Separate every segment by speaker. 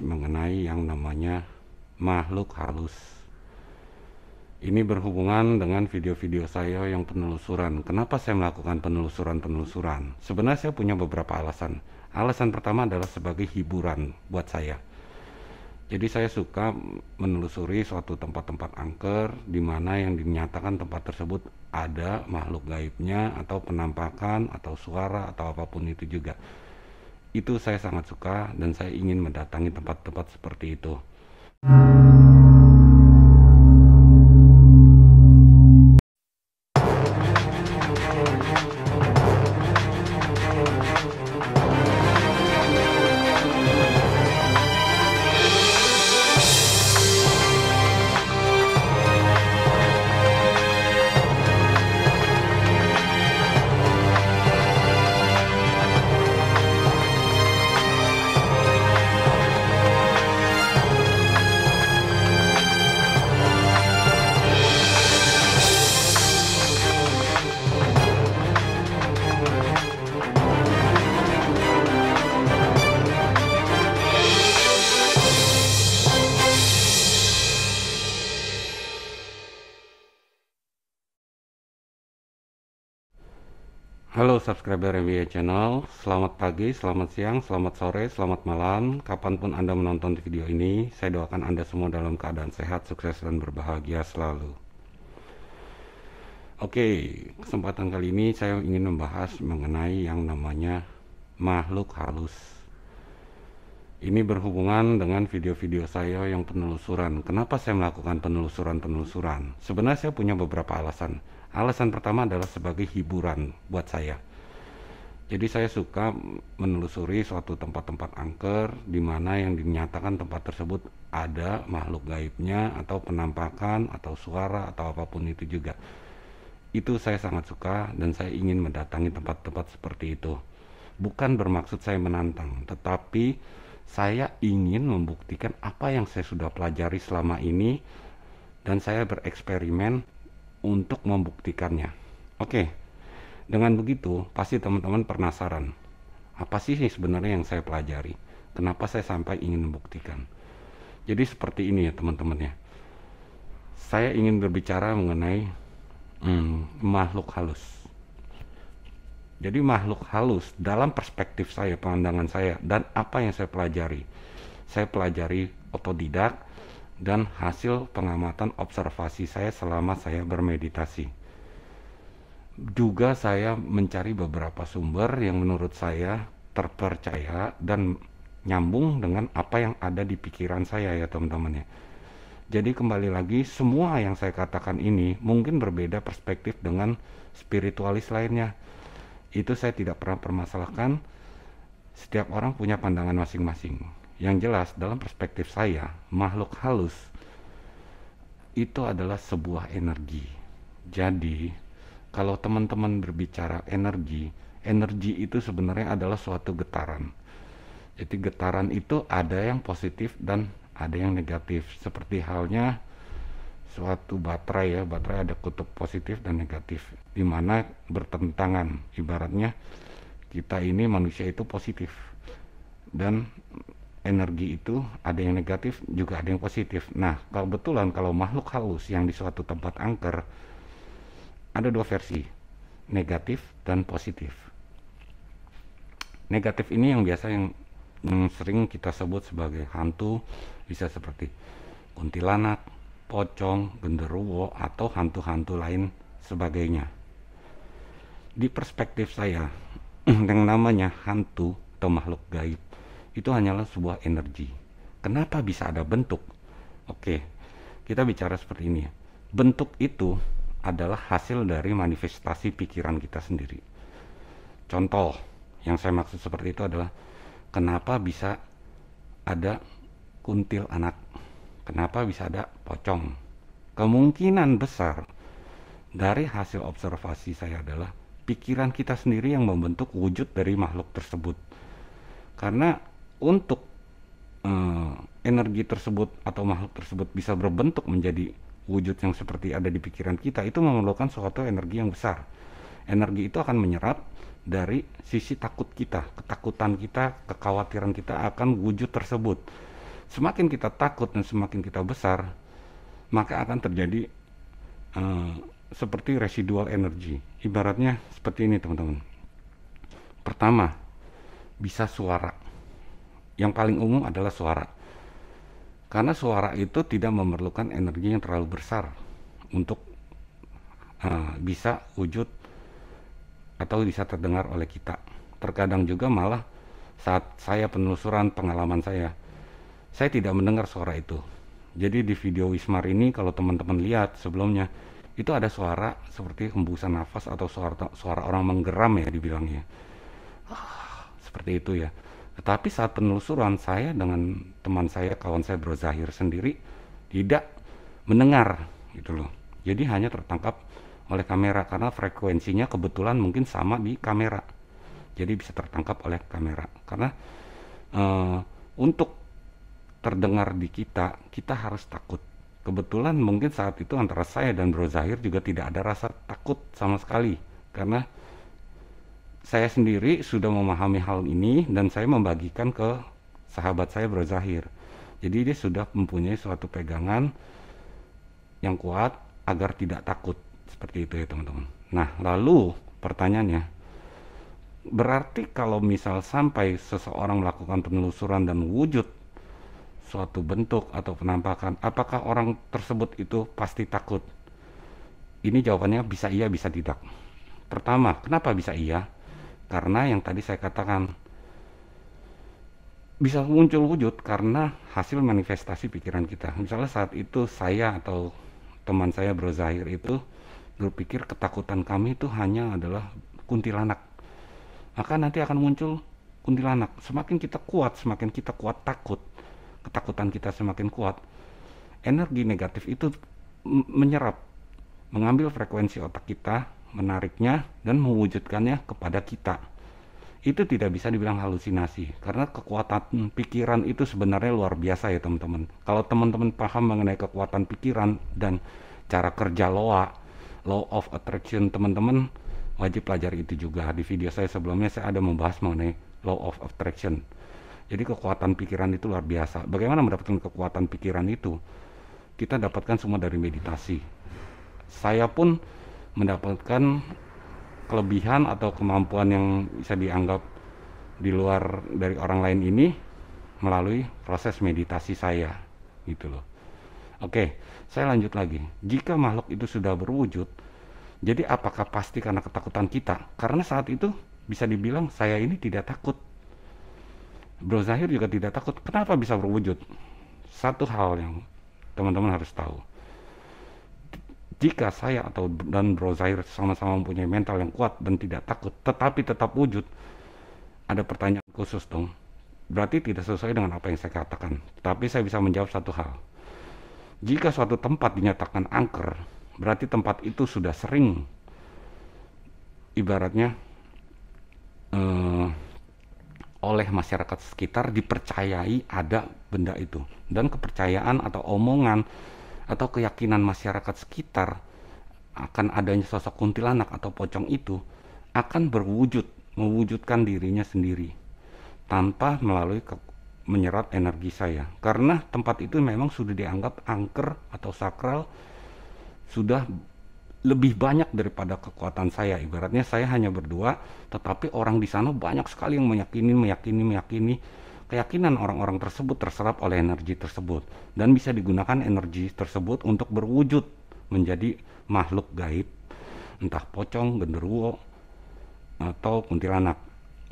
Speaker 1: mengenai yang namanya makhluk halus. Ini berhubungan dengan video-video saya yang penelusuran. Kenapa saya melakukan penelusuran-penelusuran? Sebenarnya saya punya beberapa alasan. Alasan pertama adalah sebagai hiburan buat saya. Jadi saya suka menelusuri suatu tempat-tempat angker di mana yang dinyatakan tempat tersebut ada makhluk gaibnya atau penampakan atau suara atau apapun itu juga itu saya sangat suka dan saya ingin mendatangi tempat-tempat seperti itu. Halo subscriber MBA Channel, selamat pagi, selamat siang, selamat sore, selamat malam. Kapanpun Anda menonton video ini, saya doakan Anda semua dalam keadaan sehat, sukses, dan berbahagia selalu. Oke, kesempatan kali ini saya ingin membahas mengenai yang namanya makhluk halus. Ini berhubungan dengan video-video saya yang penelusuran. Kenapa saya melakukan penelusuran-penelusuran? Sebenarnya saya punya beberapa alasan. Alasan pertama adalah sebagai hiburan buat saya. Jadi saya suka menelusuri suatu tempat-tempat angker di mana yang dinyatakan tempat tersebut ada makhluk gaibnya atau penampakan atau suara atau apapun itu juga. Itu saya sangat suka dan saya ingin mendatangi tempat-tempat seperti itu. Bukan bermaksud saya menantang, tetapi saya ingin membuktikan apa yang saya sudah pelajari selama ini dan saya bereksperimen untuk membuktikannya. Oke, dengan begitu pasti teman-teman penasaran. Apa sih sebenarnya yang saya pelajari? Kenapa saya sampai ingin membuktikan? Jadi seperti ini ya teman-teman ya. Saya ingin berbicara mengenai hmm, makhluk halus. Jadi makhluk halus dalam perspektif saya, pandangan saya dan apa yang saya pelajari. Saya pelajari otodidak dan hasil pengamatan observasi saya selama saya bermeditasi. Juga saya mencari beberapa sumber yang menurut saya terpercaya dan nyambung dengan apa yang ada di pikiran saya ya teman-teman ya. Jadi kembali lagi semua yang saya katakan ini mungkin berbeda perspektif dengan spiritualis lainnya itu saya tidak pernah permasalahkan setiap orang punya pandangan masing-masing yang jelas dalam perspektif saya makhluk halus itu adalah sebuah energi jadi kalau teman-teman berbicara energi energi itu sebenarnya adalah suatu getaran jadi getaran itu ada yang positif dan ada yang negatif seperti halnya suatu baterai ya baterai ada kutub positif dan negatif di mana bertentangan. Ibaratnya kita ini manusia itu positif dan energi itu ada yang negatif juga ada yang positif. Nah, kalau betulan kalau makhluk halus yang di suatu tempat angker ada dua versi, negatif dan positif. Negatif ini yang biasa yang, yang sering kita sebut sebagai hantu, bisa seperti kuntilanak, pocong, genderuwo atau hantu-hantu lain sebagainya di perspektif saya yang namanya hantu atau makhluk gaib itu hanyalah sebuah energi. Kenapa bisa ada bentuk? Oke, kita bicara seperti ini ya. Bentuk itu adalah hasil dari manifestasi pikiran kita sendiri. Contoh yang saya maksud seperti itu adalah kenapa bisa ada kuntil anak? Kenapa bisa ada pocong? Kemungkinan besar dari hasil observasi saya adalah pikiran kita sendiri yang membentuk wujud dari makhluk tersebut. Karena untuk eh, energi tersebut atau makhluk tersebut bisa berbentuk menjadi wujud yang seperti ada di pikiran kita itu memerlukan suatu energi yang besar. Energi itu akan menyerap dari sisi takut kita, ketakutan kita, kekhawatiran kita akan wujud tersebut. Semakin kita takut dan semakin kita besar, maka akan terjadi eh, seperti residual energy. Ibaratnya seperti ini, teman-teman. Pertama, bisa suara. Yang paling umum adalah suara. Karena suara itu tidak memerlukan energi yang terlalu besar untuk uh, bisa wujud atau bisa terdengar oleh kita. Terkadang juga malah saat saya penelusuran pengalaman saya, saya tidak mendengar suara itu. Jadi di video Wismar ini kalau teman-teman lihat sebelumnya itu ada suara seperti hembusan nafas atau suara suara orang menggeram ya dibilangnya ah, seperti itu ya tetapi saat penelusuran saya dengan teman saya kawan saya Bro Zahir sendiri tidak mendengar gitu loh jadi hanya tertangkap oleh kamera karena frekuensinya kebetulan mungkin sama di kamera jadi bisa tertangkap oleh kamera karena uh, untuk terdengar di kita kita harus takut Kebetulan mungkin saat itu antara saya dan Bro Zahir juga tidak ada rasa takut sama sekali karena saya sendiri sudah memahami hal ini dan saya membagikan ke sahabat saya Bro Zahir. Jadi dia sudah mempunyai suatu pegangan yang kuat agar tidak takut seperti itu ya teman-teman. Nah lalu pertanyaannya, berarti kalau misal sampai seseorang melakukan penelusuran dan wujud suatu bentuk atau penampakan, apakah orang tersebut itu pasti takut? Ini jawabannya bisa iya, bisa tidak. Pertama, kenapa bisa iya? Karena yang tadi saya katakan bisa muncul wujud karena hasil manifestasi pikiran kita. Misalnya saat itu saya atau teman saya Bro Zahir itu berpikir ketakutan kami itu hanya adalah kuntilanak. Maka nanti akan muncul kuntilanak. Semakin kita kuat, semakin kita kuat takut, ketakutan kita semakin kuat, energi negatif itu menyerap, mengambil frekuensi otak kita, menariknya, dan mewujudkannya kepada kita. Itu tidak bisa dibilang halusinasi, karena kekuatan pikiran itu sebenarnya luar biasa ya teman-teman. Kalau teman-teman paham mengenai kekuatan pikiran dan cara kerja LOA, Law of Attraction, teman-teman wajib pelajari itu juga. Di video saya sebelumnya saya ada membahas mengenai Law of Attraction jadi kekuatan pikiran itu luar biasa. Bagaimana mendapatkan kekuatan pikiran itu? Kita dapatkan semua dari meditasi. Saya pun mendapatkan kelebihan atau kemampuan yang bisa dianggap di luar dari orang lain ini melalui proses meditasi saya gitu loh. Oke, saya lanjut lagi. Jika makhluk itu sudah berwujud, jadi apakah pasti karena ketakutan kita? Karena saat itu bisa dibilang saya ini tidak takut Bro Zahir juga tidak takut. Kenapa bisa berwujud? Satu hal yang teman-teman harus tahu. Jika saya atau dan Bro Zahir sama-sama mempunyai mental yang kuat dan tidak takut, tetapi tetap wujud, ada pertanyaan khusus dong. Berarti tidak sesuai dengan apa yang saya katakan. Tapi saya bisa menjawab satu hal. Jika suatu tempat dinyatakan angker, berarti tempat itu sudah sering ibaratnya eh, oleh masyarakat sekitar dipercayai ada benda itu dan kepercayaan atau omongan atau keyakinan masyarakat sekitar akan adanya sosok kuntilanak atau pocong itu akan berwujud mewujudkan dirinya sendiri tanpa melalui ke, menyerap energi saya karena tempat itu memang sudah dianggap angker atau sakral sudah lebih banyak daripada kekuatan saya. Ibaratnya saya hanya berdua, tetapi orang di sana banyak sekali yang meyakini, meyakini, meyakini. Keyakinan orang-orang tersebut terserap oleh energi tersebut dan bisa digunakan energi tersebut untuk berwujud menjadi makhluk gaib, entah pocong, genderuwo, atau kuntilanak.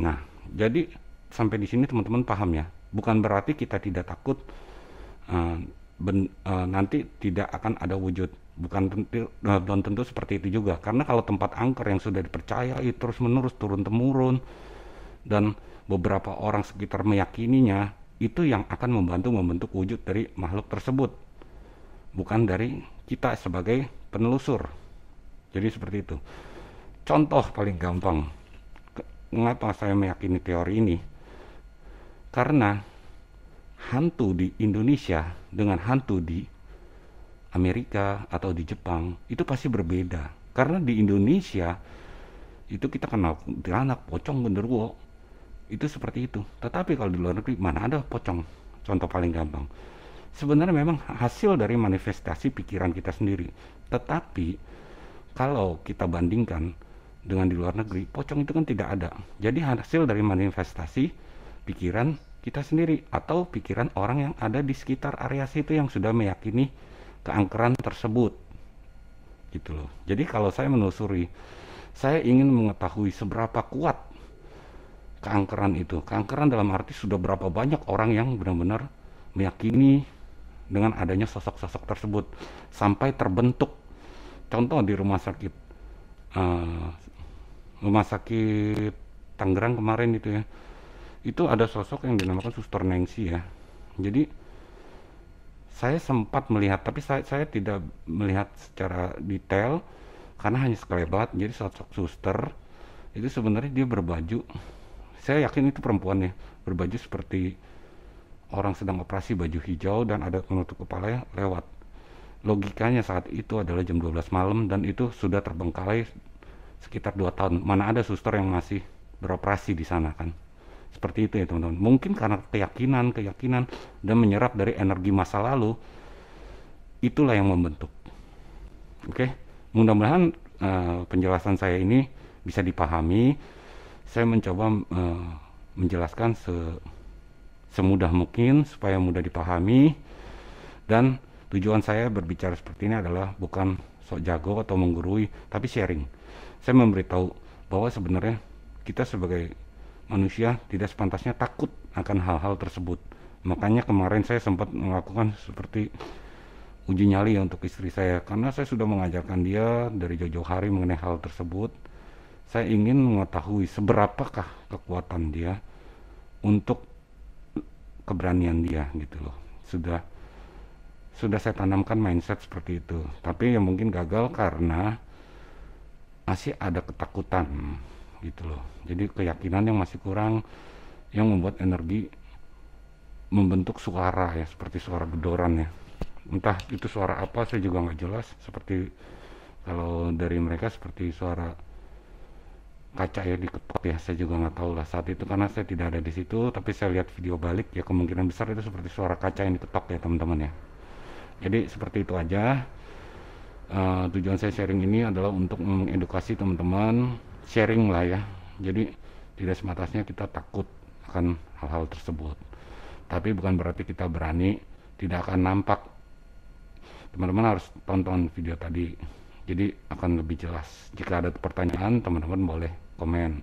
Speaker 1: Nah, jadi sampai di sini teman-teman paham ya. Bukan berarti kita tidak takut uh, ben, uh, nanti tidak akan ada wujud bukan tentu, belum eh, tentu seperti itu juga karena kalau tempat angker yang sudah dipercaya itu terus menerus turun temurun dan beberapa orang sekitar meyakininya itu yang akan membantu membentuk wujud dari makhluk tersebut bukan dari kita sebagai penelusur jadi seperti itu contoh paling gampang mengapa saya meyakini teori ini karena hantu di Indonesia dengan hantu di Amerika atau di Jepang itu pasti berbeda karena di Indonesia itu kita kenal anak pocong genderuwo itu seperti itu tetapi kalau di luar negeri mana ada pocong contoh paling gampang sebenarnya memang hasil dari manifestasi pikiran kita sendiri tetapi kalau kita bandingkan dengan di luar negeri pocong itu kan tidak ada jadi hasil dari manifestasi pikiran kita sendiri atau pikiran orang yang ada di sekitar area situ yang sudah meyakini keangkeran tersebut gitu loh jadi kalau saya menelusuri saya ingin mengetahui seberapa kuat keangkeran itu keangkeran dalam arti sudah berapa banyak orang yang benar-benar meyakini dengan adanya sosok-sosok tersebut sampai terbentuk contoh di rumah sakit uh, rumah sakit Tangerang kemarin itu ya itu ada sosok yang dinamakan Suster Nancy ya jadi saya sempat melihat tapi saya, saya tidak melihat secara detail karena hanya sekelebat jadi sosok suster itu sebenarnya dia berbaju saya yakin itu perempuan ya, berbaju seperti orang sedang operasi baju hijau dan ada penutup kepala lewat logikanya saat itu adalah jam 12 malam dan itu sudah terbengkalai sekitar 2 tahun mana ada suster yang masih beroperasi di sana kan seperti itu ya teman-teman. Mungkin karena keyakinan, keyakinan dan menyerap dari energi masa lalu itulah yang membentuk. Oke, mudah-mudahan uh, penjelasan saya ini bisa dipahami. Saya mencoba uh, menjelaskan se semudah mungkin supaya mudah dipahami dan tujuan saya berbicara seperti ini adalah bukan sok jago atau menggurui tapi sharing saya memberitahu bahwa sebenarnya kita sebagai manusia tidak sepantasnya takut akan hal-hal tersebut. Makanya kemarin saya sempat melakukan seperti uji nyali ya untuk istri saya karena saya sudah mengajarkan dia dari jauh-jauh hari mengenai hal tersebut. Saya ingin mengetahui seberapakah kekuatan dia untuk keberanian dia gitu loh. Sudah sudah saya tanamkan mindset seperti itu. Tapi yang mungkin gagal karena masih ada ketakutan gitu loh jadi keyakinan yang masih kurang yang membuat energi membentuk suara ya seperti suara gedoran ya entah itu suara apa saya juga nggak jelas seperti kalau dari mereka seperti suara kaca ya diketok ya saya juga nggak tahu lah saat itu karena saya tidak ada di situ tapi saya lihat video balik ya kemungkinan besar itu seperti suara kaca yang diketok ya teman-teman ya jadi seperti itu aja uh, tujuan saya sharing ini adalah untuk mengedukasi teman-teman sharing lah ya. Jadi tidak sematasnya kita takut akan hal-hal tersebut. Tapi bukan berarti kita berani tidak akan nampak. Teman-teman harus tonton video tadi. Jadi akan lebih jelas. Jika ada pertanyaan, teman-teman boleh komen.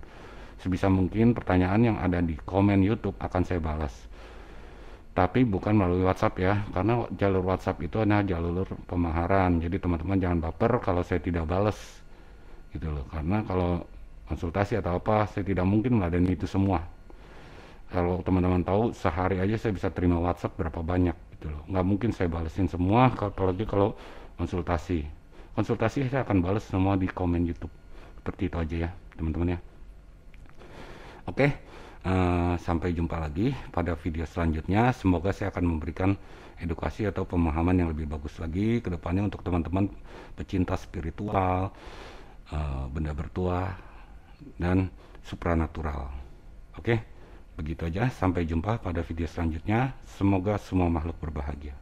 Speaker 1: Sebisa mungkin pertanyaan yang ada di komen YouTube akan saya balas. Tapi bukan melalui WhatsApp ya, karena jalur WhatsApp itu hanya jalur pemaharan. Jadi teman-teman jangan baper kalau saya tidak balas gitu loh karena kalau konsultasi atau apa saya tidak mungkin meladeni itu semua kalau teman-teman tahu sehari aja saya bisa terima WhatsApp berapa banyak gitu loh nggak mungkin saya balesin semua apalagi kalau konsultasi konsultasi saya akan balas semua di komen YouTube seperti itu aja ya teman-teman ya oke uh, sampai jumpa lagi pada video selanjutnya semoga saya akan memberikan edukasi atau pemahaman yang lebih bagus lagi kedepannya untuk teman-teman pecinta spiritual Eh, benda bertuah dan supranatural. Oke, begitu aja. Sampai jumpa pada video selanjutnya. Semoga semua makhluk berbahagia.